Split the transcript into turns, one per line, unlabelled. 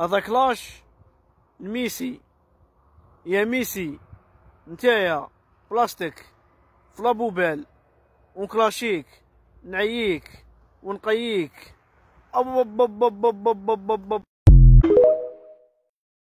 هذا كلاش الميسي يا ميسي نتايا بلاستيك فلابوبال ونكلاشيك نعييك ونقييك بب